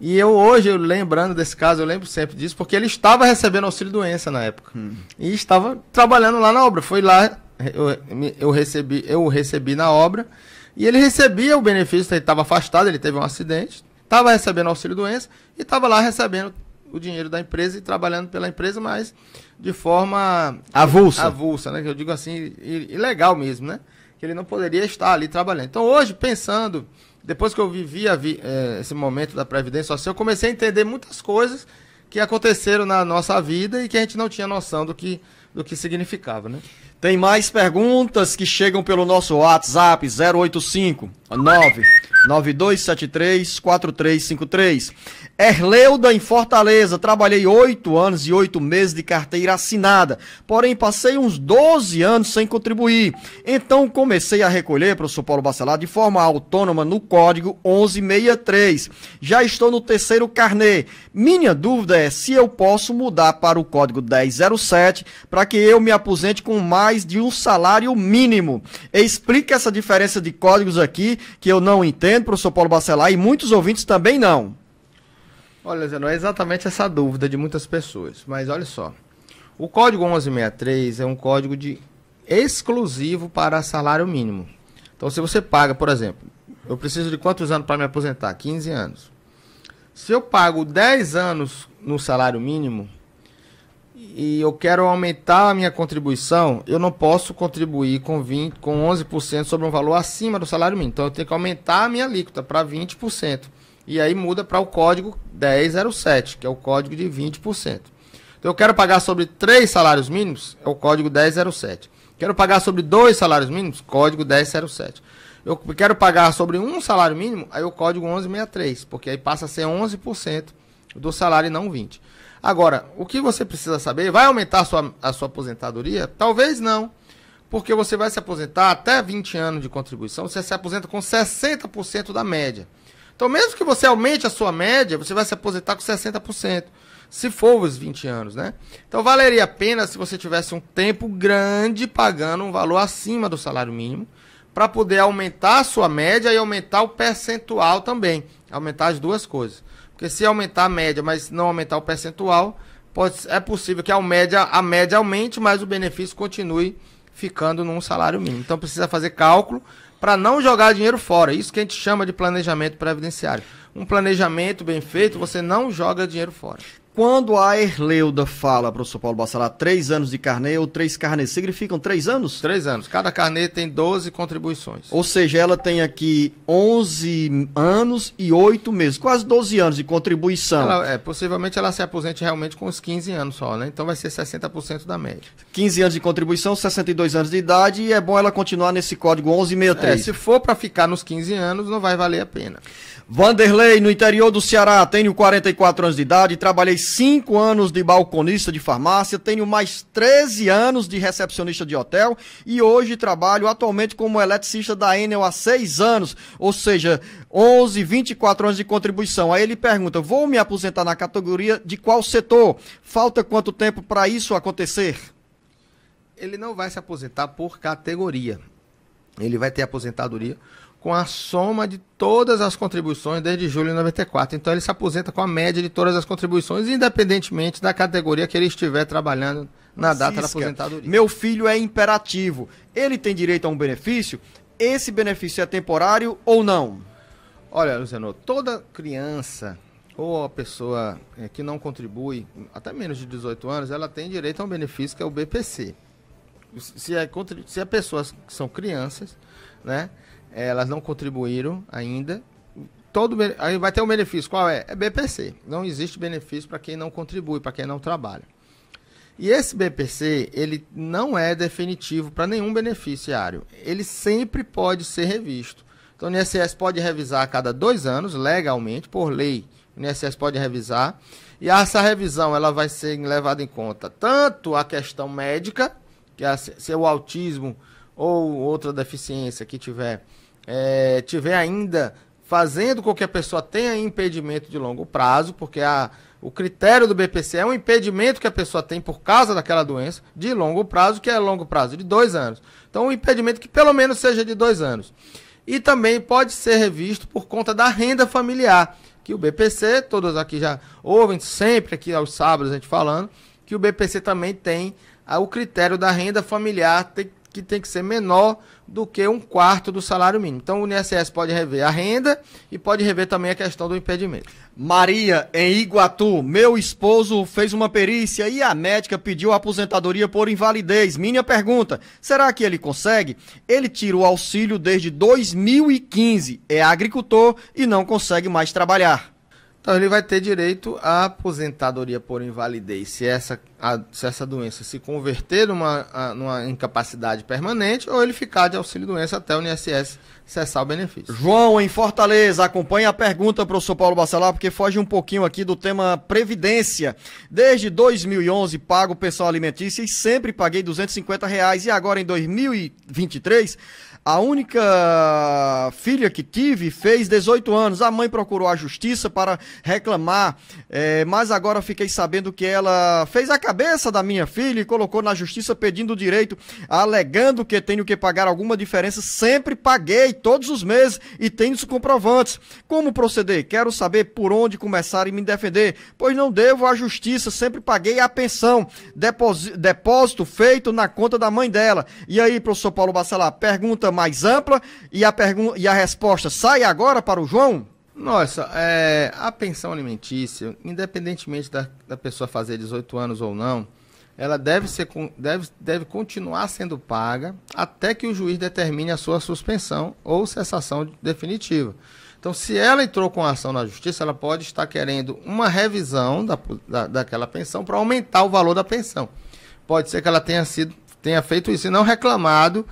E eu hoje, eu lembrando desse caso, eu lembro sempre disso, porque ele estava recebendo auxílio-doença na época. Hum. E estava trabalhando lá na obra. Foi lá, eu, eu, recebi, eu recebi na obra, e ele recebia o benefício, ele estava afastado, ele teve um acidente, estava recebendo auxílio doença e estava lá recebendo o dinheiro da empresa e trabalhando pela empresa, mas de forma avulsa, avulsa, né? que Eu digo assim, ilegal mesmo, né? Que ele não poderia estar ali trabalhando. Então hoje pensando, depois que eu vivi a, vi, é, esse momento da previdência social, eu comecei a entender muitas coisas que aconteceram na nossa vida e que a gente não tinha noção do que do que significava, né? Tem mais perguntas que chegam pelo nosso WhatsApp 085 992734353. Erleuda em Fortaleza, trabalhei oito anos e oito meses de carteira assinada, porém passei uns 12 anos sem contribuir. Então comecei a recolher, professor Paulo Bacelar, de forma autônoma no código 1163. Já estou no terceiro carnê. Minha dúvida é se eu posso mudar para o código 1007 para para que eu me aposente com mais de um salário mínimo. Explique essa diferença de códigos aqui, que eu não entendo, professor Paulo Bacelar, e muitos ouvintes também não. Olha, Zé, não é exatamente essa dúvida de muitas pessoas, mas olha só. O código 1163 é um código de exclusivo para salário mínimo. Então, se você paga, por exemplo, eu preciso de quantos anos para me aposentar? 15 anos. Se eu pago 10 anos no salário mínimo, e eu quero aumentar a minha contribuição, eu não posso contribuir com 20, com 11% sobre um valor acima do salário mínimo. Então eu tenho que aumentar a minha alíquota para 20%. E aí muda para o código 1007, que é o código de 20%. Então eu quero pagar sobre 3 salários mínimos, é o código 1007. Quero pagar sobre 2 salários mínimos, código 1007. Eu quero pagar sobre um salário mínimo, aí o código 1163, porque aí passa a ser 11% do salário e não 20. Agora, o que você precisa saber, vai aumentar a sua, a sua aposentadoria? Talvez não, porque você vai se aposentar até 20 anos de contribuição, você se aposenta com 60% da média. Então, mesmo que você aumente a sua média, você vai se aposentar com 60%, se for os 20 anos, né? Então, valeria a pena se você tivesse um tempo grande pagando um valor acima do salário mínimo, para poder aumentar a sua média e aumentar o percentual também, aumentar as duas coisas. Porque se aumentar a média, mas não aumentar o percentual, pode, é possível que a média, a média aumente, mas o benefício continue ficando num salário mínimo. Então precisa fazer cálculo para não jogar dinheiro fora. Isso que a gente chama de planejamento previdenciário. Um planejamento bem feito, você não joga dinheiro fora. Quando a Erleuda fala, professor Paulo Bacelar, três anos de carnê ou três carnês, significam três anos? Três anos. Cada carnê tem 12 contribuições. Ou seja, ela tem aqui 11 anos e 8 meses, quase 12 anos de contribuição. Ela, é, possivelmente ela se aposente realmente com os 15 anos só, né? Então vai ser 60% da média. 15 anos de contribuição, 62 anos de idade e é bom ela continuar nesse código 1163. É, se for para ficar nos 15 anos, não vai valer a pena. Vanderlei, no interior do Ceará, tenho 44 anos de idade, trabalhei 5 anos de balconista de farmácia, tenho mais 13 anos de recepcionista de hotel e hoje trabalho atualmente como eletricista da Enel há 6 anos, ou seja, 11, 24 anos de contribuição. Aí ele pergunta: vou me aposentar na categoria de qual setor? Falta quanto tempo para isso acontecer? Ele não vai se aposentar por categoria. Ele vai ter aposentadoria com a soma de todas as contribuições desde julho de 94. Então ele se aposenta com a média de todas as contribuições, independentemente da categoria que ele estiver trabalhando na data Cisca, da aposentadoria. Meu filho é imperativo. Ele tem direito a um benefício? Esse benefício é temporário ou não? Olha, Luciano, toda criança ou a pessoa é, que não contribui, até menos de 18 anos, ela tem direito a um benefício que é o BPC. Se, é, se é pessoas que são crianças, né? É, elas não contribuíram ainda. Todo aí vai ter um benefício. Qual é? É BPC. Não existe benefício para quem não contribui, para quem não trabalha. E esse BPC, ele não é definitivo para nenhum beneficiário. Ele sempre pode ser revisto. Então, o INSS pode revisar a cada dois anos, legalmente, por lei. O INSS pode revisar. E essa revisão ela vai ser levada em conta tanto a questão médica, que é se é o autismo ou outra deficiência que tiver é, tiver ainda fazendo com que a pessoa tenha impedimento de longo prazo, porque a, o critério do BPC é um impedimento que a pessoa tem por causa daquela doença de longo prazo, que é longo prazo de dois anos. Então, um impedimento que pelo menos seja de dois anos. E também pode ser revisto por conta da renda familiar, que o BPC, todos aqui já ouvem, sempre aqui aos sábados a gente falando, que o BPC também tem ah, o critério da renda familiar que tem que ser menor do que um quarto do salário mínimo. Então o INSS pode rever a renda e pode rever também a questão do impedimento. Maria, em Iguatu, meu esposo fez uma perícia e a médica pediu aposentadoria por invalidez. Minha pergunta, será que ele consegue? Ele tira o auxílio desde 2015, é agricultor e não consegue mais trabalhar. Então ele vai ter direito à aposentadoria por invalidez, se essa, a, se essa doença se converter numa, a, numa incapacidade permanente ou ele ficar de auxílio-doença até o INSS cessar o benefício. João, em Fortaleza, acompanha a pergunta, para o professor Paulo Bacelar, porque foge um pouquinho aqui do tema Previdência. Desde 2011 pago pessoal alimentício e sempre paguei 250 reais e agora em 2023 a única filha que tive fez 18 anos. A mãe procurou a justiça para reclamar, é, mas agora fiquei sabendo que ela fez a cabeça da minha filha e colocou na justiça pedindo o direito, alegando que tenho que pagar alguma diferença. Sempre paguei, todos os meses, e tenho os comprovantes. Como proceder? Quero saber por onde começar e me defender, pois não devo à justiça. Sempre paguei a pensão, depósito feito na conta da mãe dela. E aí, professor Paulo Bacelar, pergunta mais ampla e a, pergunta, e a resposta sai agora para o João? Nossa, é, a pensão alimentícia, independentemente da, da pessoa fazer 18 anos ou não, ela deve, ser, deve, deve continuar sendo paga até que o juiz determine a sua suspensão ou cessação definitiva. Então, se ela entrou com a ação na justiça, ela pode estar querendo uma revisão da, da, daquela pensão para aumentar o valor da pensão. Pode ser que ela tenha, sido, tenha feito isso e não reclamado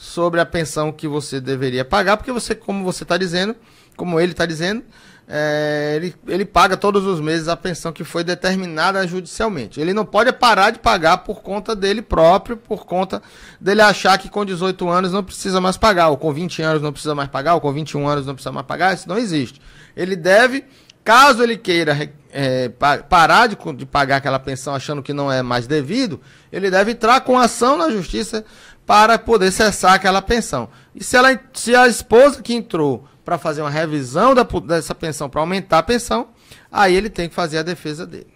sobre a pensão que você deveria pagar, porque você, como você está dizendo, como ele está dizendo, é, ele, ele paga todos os meses a pensão que foi determinada judicialmente. Ele não pode parar de pagar por conta dele próprio, por conta dele achar que com 18 anos não precisa mais pagar, ou com 20 anos não precisa mais pagar, ou com 21 anos não precisa mais pagar. Isso não existe. Ele deve, caso ele queira é, parar de, de pagar aquela pensão achando que não é mais devido, ele deve entrar com ação na justiça para poder cessar aquela pensão. E se, ela, se a esposa que entrou para fazer uma revisão da, dessa pensão, para aumentar a pensão, aí ele tem que fazer a defesa dele.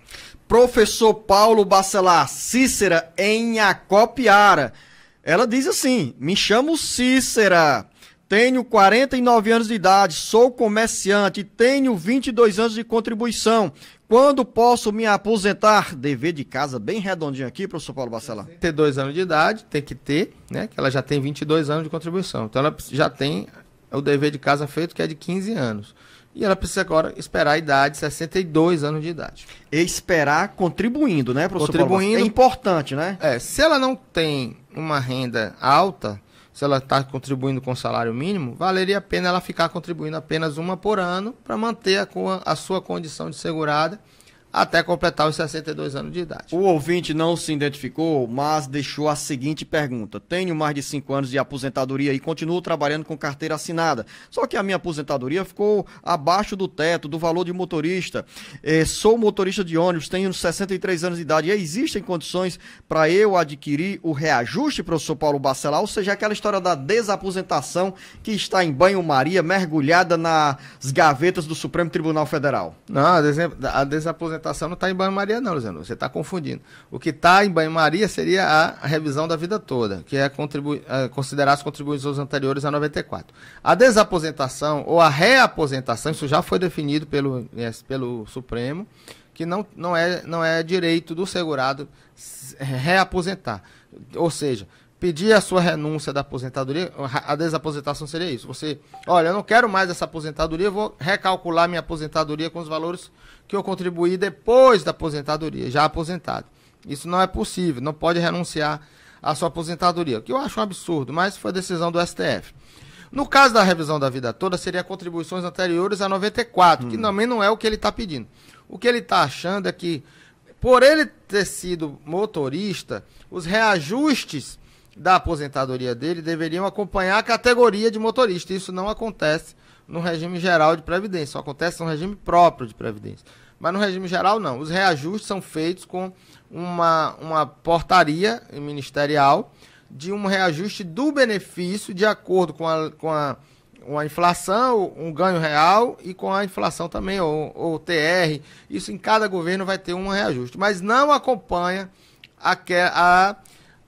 Professor Paulo Bacelar, Cícera em Acopiara. Ela diz assim: Me chamo Cícera, tenho 49 anos de idade, sou comerciante, tenho 22 anos de contribuição. Quando posso me aposentar? Dever de casa bem redondinho aqui, professor Paulo Bacelar. Ter dois anos de idade, tem que ter, né? Que ela já tem 22 anos de contribuição. Então ela já tem o dever de casa feito, que é de 15 anos. E ela precisa agora esperar a idade, 62 anos de idade. E esperar contribuindo, né, professor? Contribuindo. Paulo? É importante, né? É, se ela não tem uma renda alta, se ela está contribuindo com o salário mínimo, valeria a pena ela ficar contribuindo apenas uma por ano para manter a, a sua condição de segurada até completar os 62 anos de idade. O ouvinte não se identificou, mas deixou a seguinte pergunta: Tenho mais de 5 anos de aposentadoria e continuo trabalhando com carteira assinada. Só que a minha aposentadoria ficou abaixo do teto, do valor de motorista. Eh, sou motorista de ônibus, tenho 63 anos de idade. E existem condições para eu adquirir o reajuste, professor Paulo Bacelar? Ou seja, aquela história da desaposentação que está em banho-maria, mergulhada nas gavetas do Supremo Tribunal Federal. Não, a desaposentação contratação não está em banho-maria, não, Luciano. Você está confundindo. O que está em banho-maria seria a revisão da vida toda, que é, é considerar as contribuições anteriores a 94. A desaposentação ou a reaposentação, isso já foi definido pelo, pelo Supremo, que não, não, é, não é direito do segurado reaposentar. Ou seja, pedir a sua renúncia da aposentadoria, a desaposentação seria isso. Você, olha, eu não quero mais essa aposentadoria, vou recalcular minha aposentadoria com os valores que eu contribuí depois da aposentadoria, já aposentado. Isso não é possível, não pode renunciar à sua aposentadoria, o que eu acho um absurdo, mas foi decisão do STF. No caso da revisão da vida toda, seria contribuições anteriores a 94, hum. que também não é o que ele está pedindo. O que ele está achando é que, por ele ter sido motorista, os reajustes da aposentadoria dele deveriam acompanhar a categoria de motorista. Isso não acontece no regime geral de previdência, só acontece no regime próprio de previdência. Mas no regime geral, não. Os reajustes são feitos com uma, uma portaria ministerial de um reajuste do benefício de acordo com a, com a uma inflação, um ganho real e com a inflação também, ou, ou TR. Isso em cada governo vai ter um reajuste, mas não acompanha a, a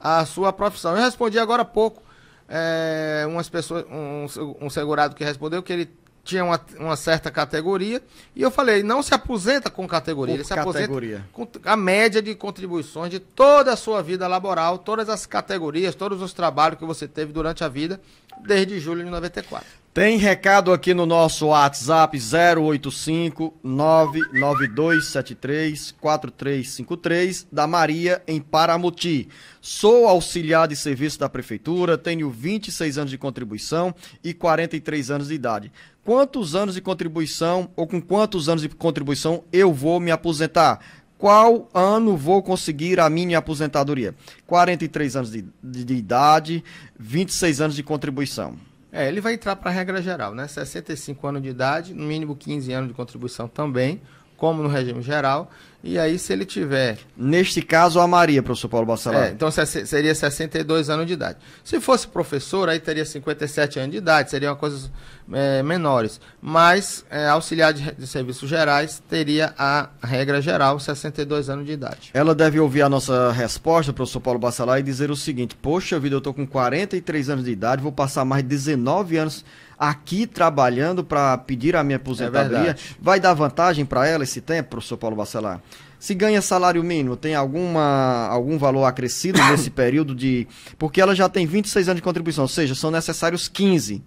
a sua profissão. Eu respondi agora há pouco é, umas pessoas, um, um segurado que respondeu que ele tinha uma, uma, certa categoria. E eu falei, não se aposenta com categoria, Por ele se categoria. aposenta com a média de contribuições de toda a sua vida laboral, todas as categorias, todos os trabalhos que você teve durante a vida, desde julho de 94. Tem recado aqui no nosso WhatsApp 085 99273 4353 da Maria em Paramuti. Sou auxiliar de serviço da prefeitura, tenho 26 anos de contribuição e 43 anos de idade. Quantos anos de contribuição ou com quantos anos de contribuição eu vou me aposentar? qual ano vou conseguir a minha aposentadoria? 43 anos de, de, de idade, 26 anos de contribuição. É, ele vai entrar para a regra geral, né? 65 anos de idade, no mínimo 15 anos de contribuição também, como no regime geral, e aí, se ele tiver. Neste caso, a Maria, professor Paulo Bacelar. É, então seria 62 anos de idade. Se fosse professor, aí teria 57 anos de idade, seriam coisas é, menores. Mas é, auxiliar de, de, serviços gerais teria a regra geral, 62 anos de idade. Ela deve ouvir a nossa resposta, professor Paulo Bacelar, e dizer o seguinte: Poxa vida, eu estou com 43 anos de idade, vou passar mais 19 anos aqui trabalhando para pedir a minha aposentadoria. É vai dar vantagem para ela esse tempo, professor Paulo Bacelar? Se ganha salário mínimo, tem alguma, algum valor acrescido (coughs) nesse período de. Porque ela já tem 26 anos de contribuição, ou seja, são necessários 15.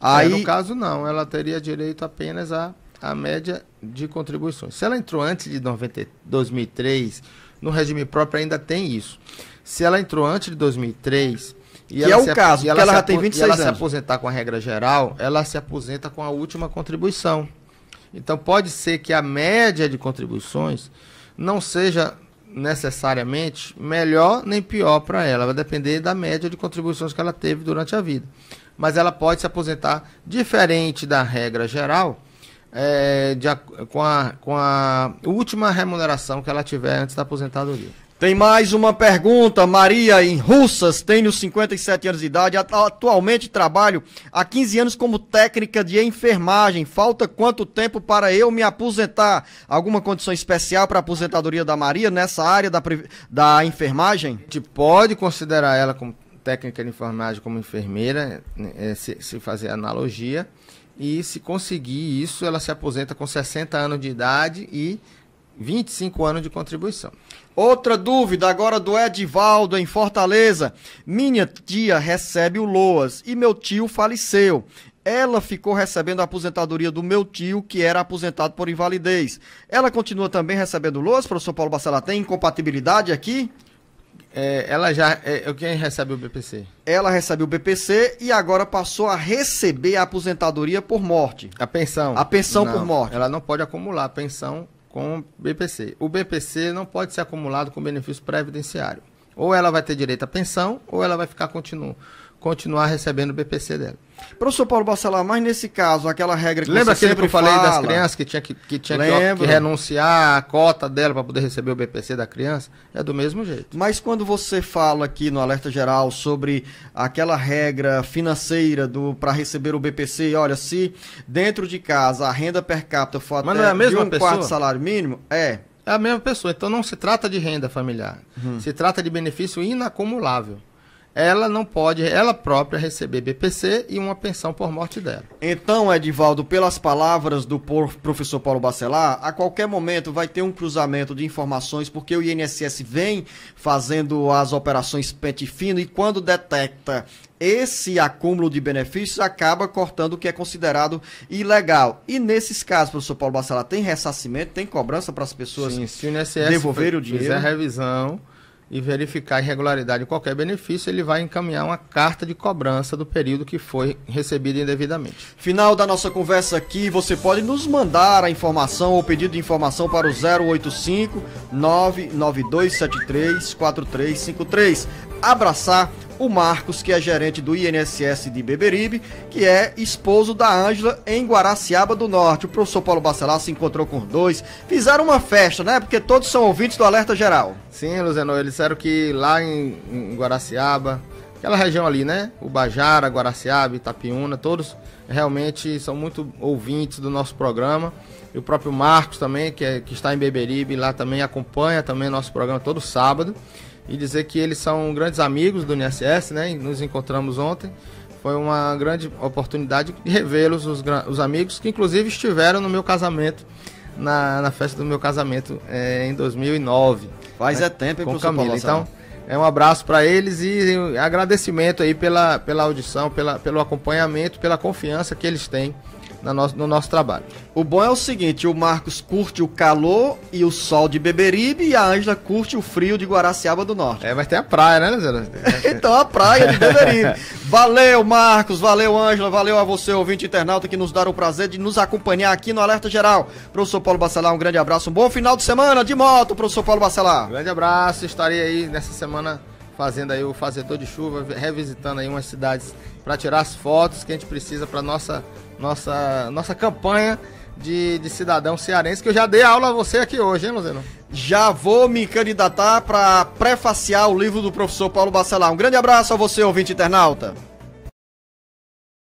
Aí... É, no caso, não. Ela teria direito apenas à a, a média de contribuições. Se ela entrou antes de 90, 2003, no regime próprio ainda tem isso. Se ela entrou antes de 2003, e que é o caso, porque ela, ela já tem 26 anos. E ela anos. se aposentar com a regra geral, ela se aposenta com a última contribuição. Então pode ser que a média de contribuições não seja necessariamente melhor nem pior para ela, vai depender da média de contribuições que ela teve durante a vida. Mas ela pode se aposentar diferente da regra geral, é, de, com, a, com a última remuneração que ela tiver antes da aposentadoria. Tem mais uma pergunta, Maria, em Russas, tenho 57 anos de idade, atualmente trabalho há 15 anos como técnica de enfermagem. Falta quanto tempo para eu me aposentar? Alguma condição especial para a aposentadoria da Maria nessa área da, da enfermagem? A gente pode considerar ela como técnica de enfermagem, como enfermeira, né, é, se, se fazer analogia. E se conseguir isso, ela se aposenta com 60 anos de idade e 25 anos de contribuição. Outra dúvida agora do Edivaldo em Fortaleza. Minha tia recebe o LOAS e meu tio faleceu. Ela ficou recebendo a aposentadoria do meu tio, que era aposentado por invalidez. Ela continua também recebendo o LOAS, professor Paulo Bacelar? Tem incompatibilidade aqui? É, ela já. É, é quem recebe o BPC? Ela recebeu o BPC e agora passou a receber a aposentadoria por morte. A pensão. A pensão não, por morte. Ela não pode acumular a pensão com o BPC. O BPC não pode ser acumulado com benefício previdenciário. Ou ela vai ter direito à pensão, ou ela vai ficar continu, continuar recebendo o BPC dela. Professor Paulo Bacelar, mas nesse caso, aquela regra que Lembra você aquele que eu falei fala, das crianças que tinha que, que, tinha que, que renunciar a cota dela para poder receber o BPC da criança? É do mesmo jeito. Mas quando você fala aqui no Alerta Geral sobre aquela regra financeira do para receber o BPC, olha, se dentro de casa a renda per capita for mas até é de um pessoa? quarto salário mínimo, é, é a mesma pessoa. Então não se trata de renda familiar. Uhum. Se trata de benefício inacumulável ela não pode, ela própria, receber BPC e uma pensão por morte dela. Então, Edivaldo, pelas palavras do professor Paulo Bacelar, a qualquer momento vai ter um cruzamento de informações, porque o INSS vem fazendo as operações pente fino e quando detecta esse acúmulo de benefícios acaba cortando o que é considerado ilegal. E nesses casos, professor Paulo Bacelar, tem ressarcimento, tem cobrança para as pessoas Sim, se o INSS devolver o dinheiro? fizer a revisão e verificar a irregularidade de qualquer benefício, ele vai encaminhar uma carta de cobrança do período que foi recebido indevidamente. Final da nossa conversa aqui, você pode nos mandar a informação ou pedido de informação para o 085 992734353. Abraçar o Marcos, que é gerente do INSS de Beberibe, que é esposo da Ângela em Guaraciaba do Norte. O professor Paulo Bacelar se encontrou com os dois, fizeram uma festa, né? Porque todos são ouvintes do Alerta Geral. Sim, Luzeno, eles disseram que lá em, em Guaraciaba, aquela região ali, né? O Bajara, Guaraciaba, Itapiúna, todos realmente são muito ouvintes do nosso programa. E o próprio Marcos também, que, é, que está em Beberibe, lá também acompanha também nosso programa todo sábado e dizer que eles são grandes amigos do INSS, né? Nos encontramos ontem. Foi uma grande oportunidade de revê-los, os, os, amigos que inclusive estiveram no meu casamento, na, na festa do meu casamento é, em 2009. Faz né? é tempo, hein, com Camila. Então, é um abraço para eles e agradecimento aí pela, pela audição, pela, pelo acompanhamento, pela confiança que eles têm na no, no nosso trabalho. O bom é o seguinte: o Marcos curte o calor e o sol de Beberibe e a Ângela curte o frio de Guaraciaba do Norte. É, mas tem a praia, né, Zé? (laughs) então a praia de Beberibe. valeu, Marcos, valeu, Ângela, valeu a você, ouvinte internauta, que nos dar o prazer de nos acompanhar aqui no Alerta Geral. Professor Paulo Bacelar, um grande abraço, um bom final de semana de moto, professor Paulo Bacelar. grande abraço, estarei aí nessa semana fazendo aí o fazedor de chuva, revisitando aí umas cidades para tirar as fotos que a gente precisa para nossa nossa, nossa campanha de, de cidadão cearense, que eu já dei aula a você aqui hoje, hein, Luzeno? Já vou me candidatar para prefaciar o livro do professor Paulo Bacelar. Um grande abraço a você, ouvinte internauta.